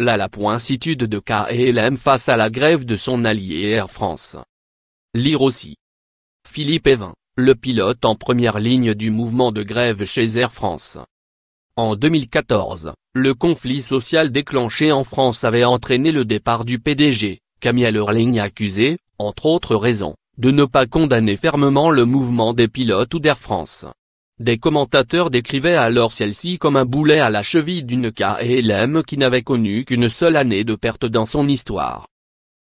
la la de KLM face à la grève de son allié Air France. Lire aussi. Philippe Evin, le pilote en première ligne du mouvement de grève chez Air France. En 2014, le conflit social déclenché en France avait entraîné le départ du PDG, Camille Lerling accusé, entre autres raisons, de ne pas condamner fermement le mouvement des pilotes ou d'Air France. Des commentateurs décrivaient alors celle-ci comme un boulet à la cheville d'une KLM qui n'avait connu qu'une seule année de perte dans son histoire.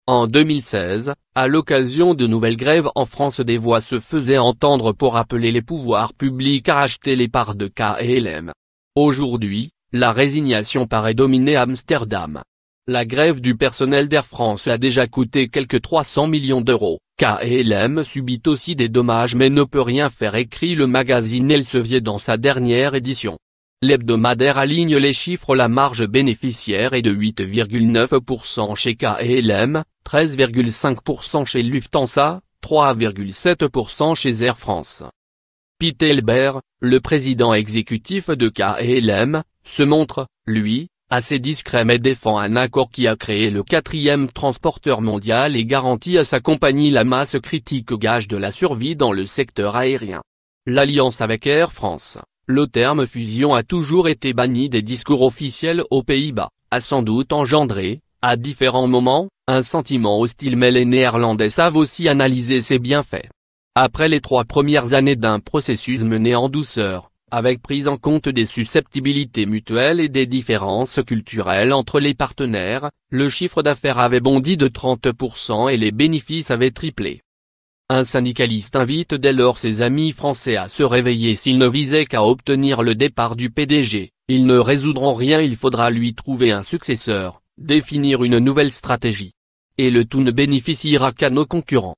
En 2016, à l'occasion de nouvelles grèves en France des voix se faisaient entendre pour appeler les pouvoirs publics à acheter les parts de KLM. Aujourd'hui, la résignation paraît dominer Amsterdam. La grève du personnel d'Air France a déjà coûté quelques 300 millions d'euros. KLM subit aussi des dommages mais ne peut rien faire écrit le magazine Elsevier dans sa dernière édition. L'hebdomadaire aligne les chiffres la marge bénéficiaire est de 8,9% chez KLM, 13,5% chez Lufthansa, 3,7% chez Air France. Pete Elbert, le président exécutif de KLM, se montre, lui, assez discret mais défend un accord qui a créé le quatrième transporteur mondial et garantit à sa compagnie la masse critique gage de la survie dans le secteur aérien. L'alliance avec Air France, le terme fusion a toujours été banni des discours officiels aux Pays-Bas, a sans doute engendré, à différents moments, un sentiment hostile mais les Néerlandais savent aussi analyser ses bienfaits. Après les trois premières années d'un processus mené en douceur, avec prise en compte des susceptibilités mutuelles et des différences culturelles entre les partenaires, le chiffre d'affaires avait bondi de 30% et les bénéfices avaient triplé. Un syndicaliste invite dès lors ses amis français à se réveiller s'ils ne visaient qu'à obtenir le départ du PDG, ils ne résoudront rien il faudra lui trouver un successeur, définir une nouvelle stratégie. Et le tout ne bénéficiera qu'à nos concurrents.